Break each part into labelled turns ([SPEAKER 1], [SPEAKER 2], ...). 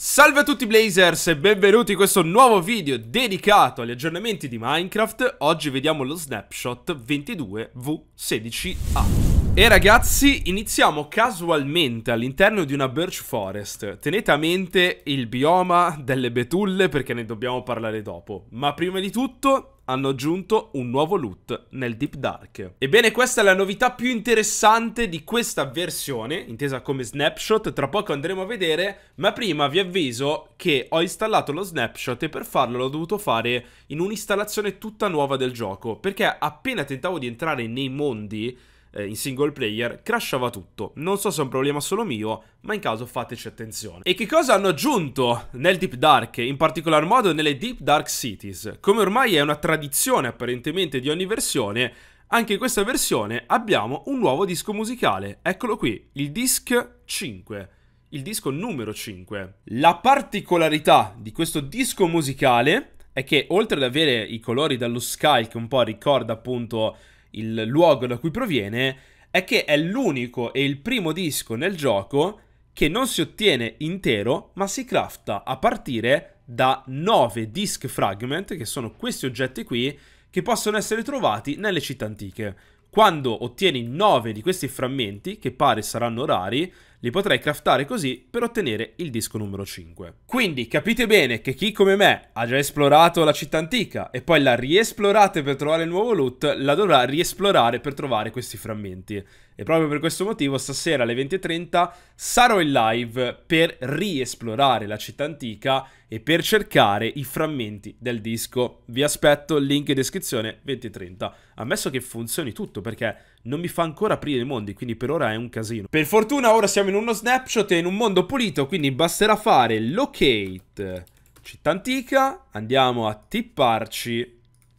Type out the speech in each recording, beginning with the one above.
[SPEAKER 1] Salve a tutti Blazers e benvenuti in questo nuovo video dedicato agli aggiornamenti di Minecraft. Oggi vediamo lo snapshot 22v16a. E ragazzi, iniziamo casualmente all'interno di una Birch Forest. Tenete a mente il bioma delle betulle perché ne dobbiamo parlare dopo. Ma prima di tutto hanno aggiunto un nuovo loot nel Deep Dark. Ebbene questa è la novità più interessante di questa versione, intesa come snapshot, tra poco andremo a vedere, ma prima vi avviso che ho installato lo snapshot e per farlo l'ho dovuto fare in un'installazione tutta nuova del gioco, perché appena tentavo di entrare nei mondi eh, in single player, crashava tutto. Non so se è un problema solo mio, ma in caso fateci attenzione. E che cosa hanno aggiunto nel Deep Dark, in particolar modo nelle Deep Dark Cities? Come ormai è una tradizione apparentemente di ogni versione, anche in questa versione abbiamo un nuovo disco musicale. Eccolo qui, il disc 5 il disco numero 5. La particolarità di questo disco musicale è che oltre ad avere i colori dallo sky che un po' ricorda appunto il luogo da cui proviene, è che è l'unico e il primo disco nel gioco che non si ottiene intero, ma si crafta a partire da 9 disc fragment, che sono questi oggetti qui, che possono essere trovati nelle città antiche. Quando ottieni 9 di questi frammenti, che pare saranno rari, li potrei craftare così per ottenere il disco numero 5. Quindi capite bene che chi come me ha già esplorato la città antica e poi la riesplorate per trovare il nuovo loot, la dovrà riesplorare per trovare questi frammenti. E proprio per questo motivo stasera alle 20.30 sarò in live per riesplorare la città antica e per cercare i frammenti del disco. Vi aspetto, link in descrizione 20.30. Ammesso che funzioni tutto perché non mi fa ancora aprire i mondi, quindi per ora è un casino. Per fortuna ora siamo in uno snapshot e in un mondo pulito, quindi basterà fare locate città antica, andiamo a tipparci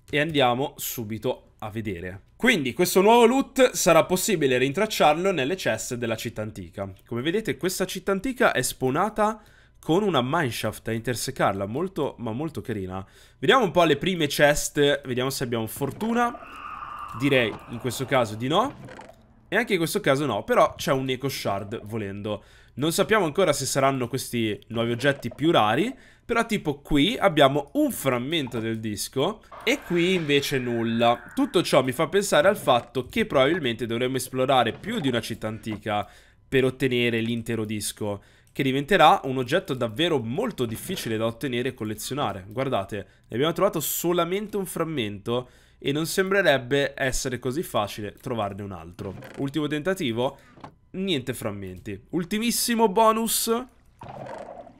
[SPEAKER 1] e andiamo subito a vedere. Quindi questo nuovo loot sarà possibile rintracciarlo nelle chest della città antica. Come vedete questa città antica è spawnata con una mineshaft a intersecarla, molto ma molto carina. Vediamo un po' le prime chest, vediamo se abbiamo fortuna. Direi in questo caso di no. E anche in questo caso no, però c'è un Eco Shard volendo. Non sappiamo ancora se saranno questi nuovi oggetti più rari, però tipo qui abbiamo un frammento del disco e qui invece nulla. Tutto ciò mi fa pensare al fatto che probabilmente dovremmo esplorare più di una città antica per ottenere l'intero disco, che diventerà un oggetto davvero molto difficile da ottenere e collezionare. Guardate, ne abbiamo trovato solamente un frammento e non sembrerebbe essere così facile trovarne un altro. Ultimo tentativo, niente frammenti. Ultimissimo bonus,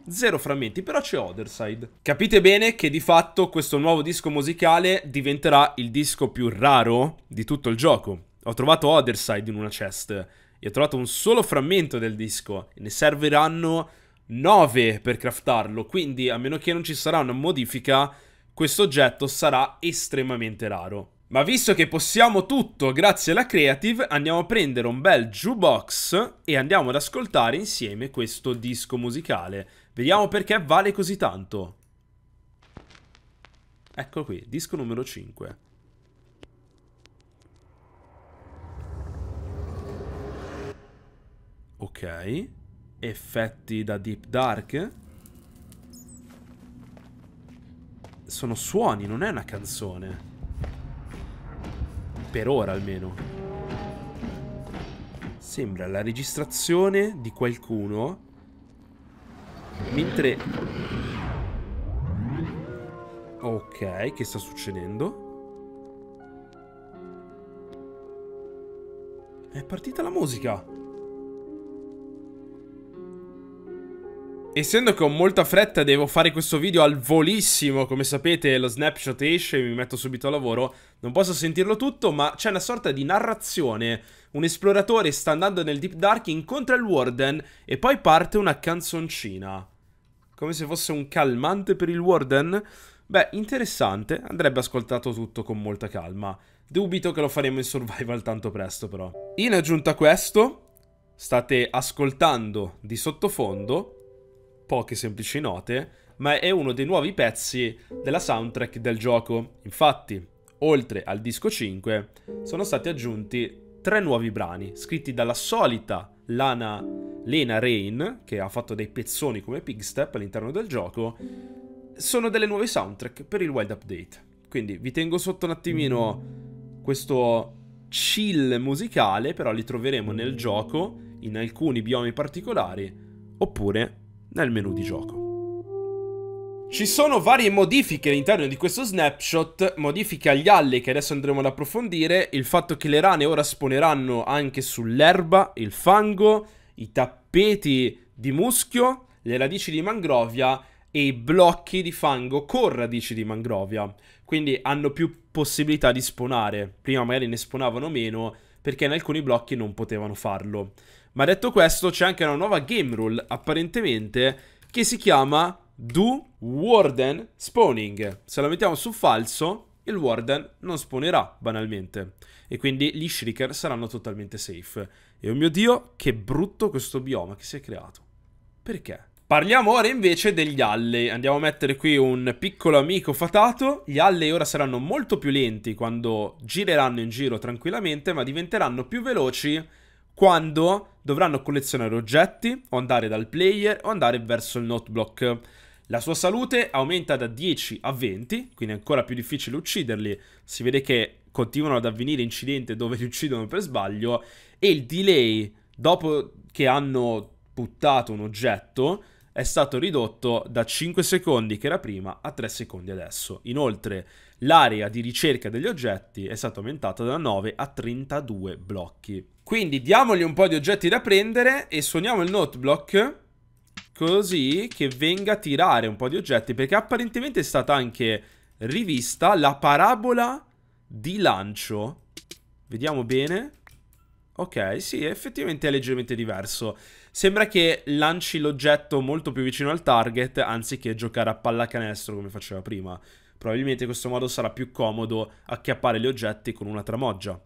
[SPEAKER 1] zero frammenti, però c'è Otherside. Capite bene che di fatto questo nuovo disco musicale diventerà il disco più raro di tutto il gioco. Ho trovato Otherside in una chest e ho trovato un solo frammento del disco ne serviranno 9 per craftarlo, quindi a meno che non ci sarà una modifica questo oggetto sarà estremamente raro. Ma visto che possiamo tutto grazie alla Creative, andiamo a prendere un bel jukebox e andiamo ad ascoltare insieme questo disco musicale. Vediamo perché vale così tanto. Ecco qui, disco numero 5. Ok. Effetti da Deep Dark. sono suoni, non è una canzone. Per ora almeno. Sembra la registrazione di qualcuno mentre... Ok, che sta succedendo? È partita la musica! Essendo che ho molta fretta devo fare questo video al volissimo, come sapete lo snapshot esce e mi metto subito a lavoro, non posso sentirlo tutto, ma c'è una sorta di narrazione. Un esploratore sta andando nel Deep Dark, incontra il Warden e poi parte una canzoncina. Come se fosse un calmante per il Warden? Beh, interessante, andrebbe ascoltato tutto con molta calma. Dubito che lo faremo in survival tanto presto però. In aggiunta a questo, state ascoltando di sottofondo poche semplici note, ma è uno dei nuovi pezzi della soundtrack del gioco. Infatti, oltre al disco 5, sono stati aggiunti tre nuovi brani, scritti dalla solita Lana, Lena Rain, che ha fatto dei pezzoni come Pigstep all'interno del gioco, sono delle nuove soundtrack per il Wild Update. Quindi vi tengo sotto un attimino questo chill musicale, però li troveremo nel gioco, in alcuni biomi particolari, oppure nel menu di gioco. Ci sono varie modifiche all'interno di questo snapshot, modifiche agli alli che adesso andremo ad approfondire, il fatto che le rane ora sponeranno anche sull'erba, il fango, i tappeti di muschio, le radici di mangrovia e i blocchi di fango con radici di mangrovia. Quindi hanno più possibilità di sponare, prima magari ne sponavano meno perché in alcuni blocchi non potevano farlo. Ma detto questo, c'è anche una nuova game rule, apparentemente, che si chiama Do Warden Spawning. Se la mettiamo su falso, il Warden non spawnerà, banalmente. E quindi gli Shrieker saranno totalmente safe. E oh mio Dio, che brutto questo bioma che si è creato. Perché? Parliamo ora invece degli alley, andiamo a mettere qui un piccolo amico fatato, gli alley ora saranno molto più lenti quando gireranno in giro tranquillamente ma diventeranno più veloci quando dovranno collezionare oggetti o andare dal player o andare verso il notebook. La sua salute aumenta da 10 a 20, quindi è ancora più difficile ucciderli. Si vede che continuano ad avvenire incidenti dove li uccidono per sbaglio e il delay dopo che hanno buttato un oggetto è stato ridotto da 5 secondi che era prima a 3 secondi adesso. Inoltre l'area di ricerca degli oggetti è stata aumentata da 9 a 32 blocchi. Quindi diamogli un po' di oggetti da prendere e suoniamo il note così che venga a tirare un po' di oggetti perché apparentemente è stata anche rivista la parabola di lancio. Vediamo bene. Ok, sì, effettivamente è leggermente diverso. Sembra che lanci l'oggetto molto più vicino al target anziché giocare a pallacanestro come faceva prima. Probabilmente in questo modo sarà più comodo acchiappare gli oggetti con una tramoggia.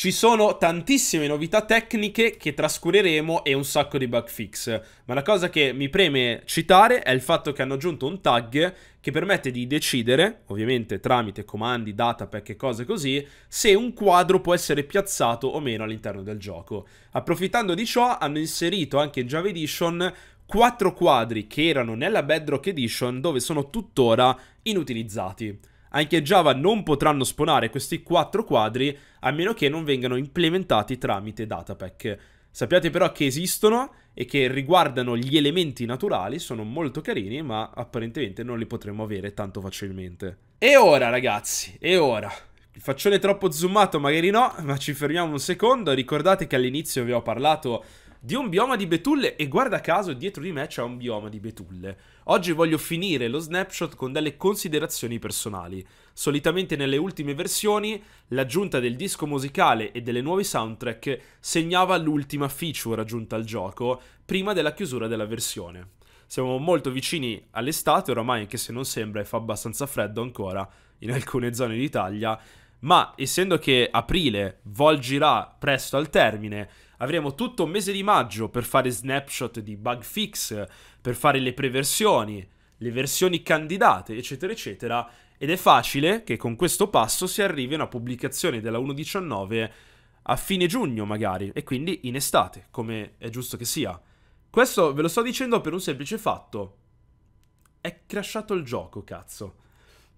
[SPEAKER 1] Ci sono tantissime novità tecniche che trascureremo e un sacco di bug fix, ma la cosa che mi preme citare è il fatto che hanno aggiunto un tag che permette di decidere, ovviamente tramite comandi, datapack e cose così, se un quadro può essere piazzato o meno all'interno del gioco. Approfittando di ciò hanno inserito anche in Java Edition quattro quadri che erano nella Bedrock Edition dove sono tuttora inutilizzati. Anche Java non potranno spawnare questi quattro quadri a meno che non vengano implementati tramite datapack. Sappiate però che esistono e che riguardano gli elementi naturali, sono molto carini, ma apparentemente non li potremo avere tanto facilmente. E ora ragazzi, e ora... Il faccione troppo zoomato magari no, ma ci fermiamo un secondo. Ricordate che all'inizio vi ho parlato di un bioma di betulle e guarda caso dietro di me c'è un bioma di betulle. Oggi voglio finire lo snapshot con delle considerazioni personali. Solitamente nelle ultime versioni l'aggiunta del disco musicale e delle nuove soundtrack segnava l'ultima feature aggiunta al gioco prima della chiusura della versione. Siamo molto vicini all'estate oramai, anche se non sembra e fa abbastanza freddo ancora in alcune zone d'Italia ma essendo che aprile volgirà presto al termine, avremo tutto un mese di maggio per fare snapshot di bug fix, per fare le preversioni, le versioni candidate, eccetera, eccetera, ed è facile che con questo passo si arrivi a una pubblicazione della 1.19 a fine giugno magari, e quindi in estate, come è giusto che sia. Questo ve lo sto dicendo per un semplice fatto. È crashato il gioco, cazzo.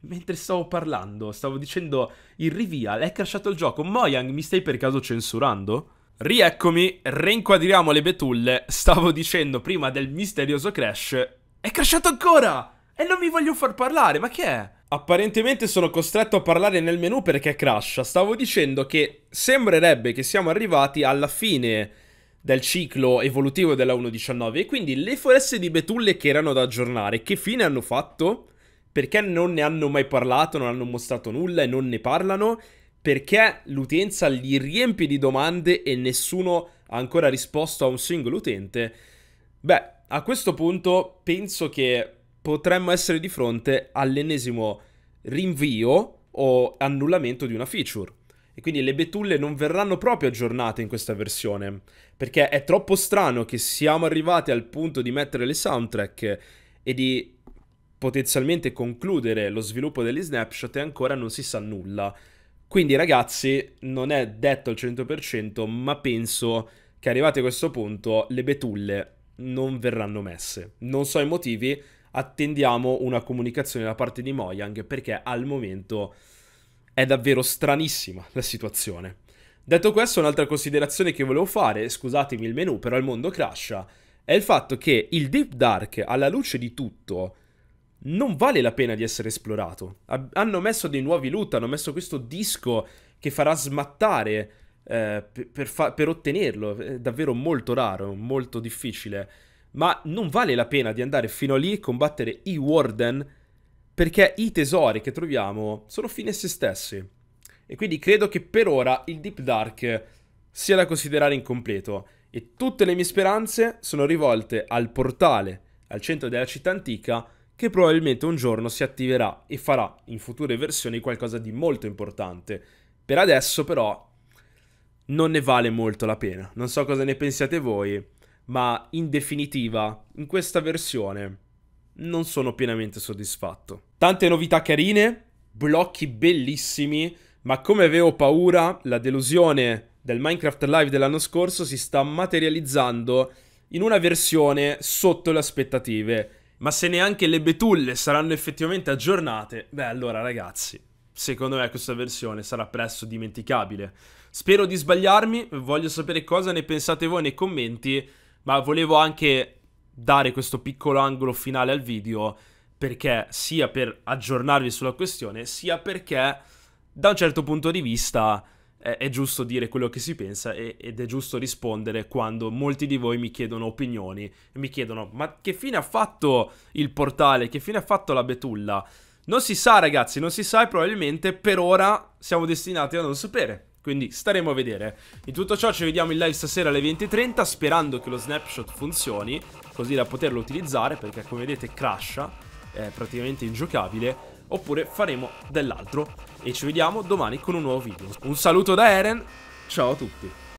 [SPEAKER 1] Mentre stavo parlando, stavo dicendo il reveal, è crashato il gioco. Mojang, mi stai per caso censurando? Rieccomi, reinquadriamo le betulle. Stavo dicendo prima del misterioso crash, è crashato ancora! E non mi voglio far parlare, ma che è? Apparentemente sono costretto a parlare nel menu perché crasha. Stavo dicendo che sembrerebbe che siamo arrivati alla fine del ciclo evolutivo della 1.19 e quindi le foreste di betulle che erano da aggiornare, che fine hanno fatto? perché non ne hanno mai parlato, non hanno mostrato nulla e non ne parlano? Perché l'utenza li riempie di domande e nessuno ha ancora risposto a un singolo utente? Beh, a questo punto penso che potremmo essere di fronte all'ennesimo rinvio o annullamento di una feature. E quindi le betulle non verranno proprio aggiornate in questa versione, perché è troppo strano che siamo arrivati al punto di mettere le soundtrack e di potenzialmente concludere lo sviluppo degli snapshot e ancora non si sa nulla. Quindi ragazzi, non è detto al 100%, ma penso che arrivati a questo punto le betulle non verranno messe. Non so i motivi, attendiamo una comunicazione da parte di Mojang perché al momento è davvero stranissima la situazione. Detto questo, un'altra considerazione che volevo fare, scusatemi il menu, però il mondo crasha, è il fatto che il Deep Dark, alla luce di tutto, non vale la pena di essere esplorato. Hanno messo dei nuovi loot, hanno messo questo disco che farà smattare eh, per, fa- per, ottenerlo. È davvero molto raro, molto difficile. Ma non vale la pena di andare fino a lì e combattere i Warden perché i tesori che troviamo sono fine a se stessi. E quindi credo che per ora il Deep Dark sia da considerare incompleto. E tutte le mie speranze sono rivolte al portale al centro della città antica che probabilmente un giorno si attiverà e farà in future versioni qualcosa di molto importante. Per adesso però non ne vale molto la pena. Non so cosa ne pensiate voi, ma in definitiva, in questa versione non sono pienamente soddisfatto. Tante novità carine, blocchi bellissimi, ma come avevo paura, la delusione del Minecraft Live dell'anno scorso si sta materializzando in una versione sotto le aspettative ma se neanche le betulle saranno effettivamente aggiornate, beh allora ragazzi, secondo me questa versione sarà presto dimenticabile. Spero di sbagliarmi, voglio sapere cosa ne pensate voi nei commenti, ma volevo anche dare questo piccolo angolo finale al video perché sia per aggiornarvi sulla questione, sia perché da un certo punto di vista è giusto dire quello che si pensa ed è giusto rispondere quando molti di voi mi chiedono opinioni e mi chiedono ma che fine ha fatto il portale, che fine ha fatto la Betulla? Non si sa ragazzi, non si sa e probabilmente per ora siamo destinati a non sapere. Quindi staremo a vedere. In tutto ciò ci vediamo in live stasera alle 20.30 sperando che lo snapshot funzioni così da poterlo utilizzare perché come vedete crasha, è praticamente ingiocabile oppure faremo dell'altro. E ci vediamo domani con un nuovo video. Un saluto da Eren, ciao a tutti.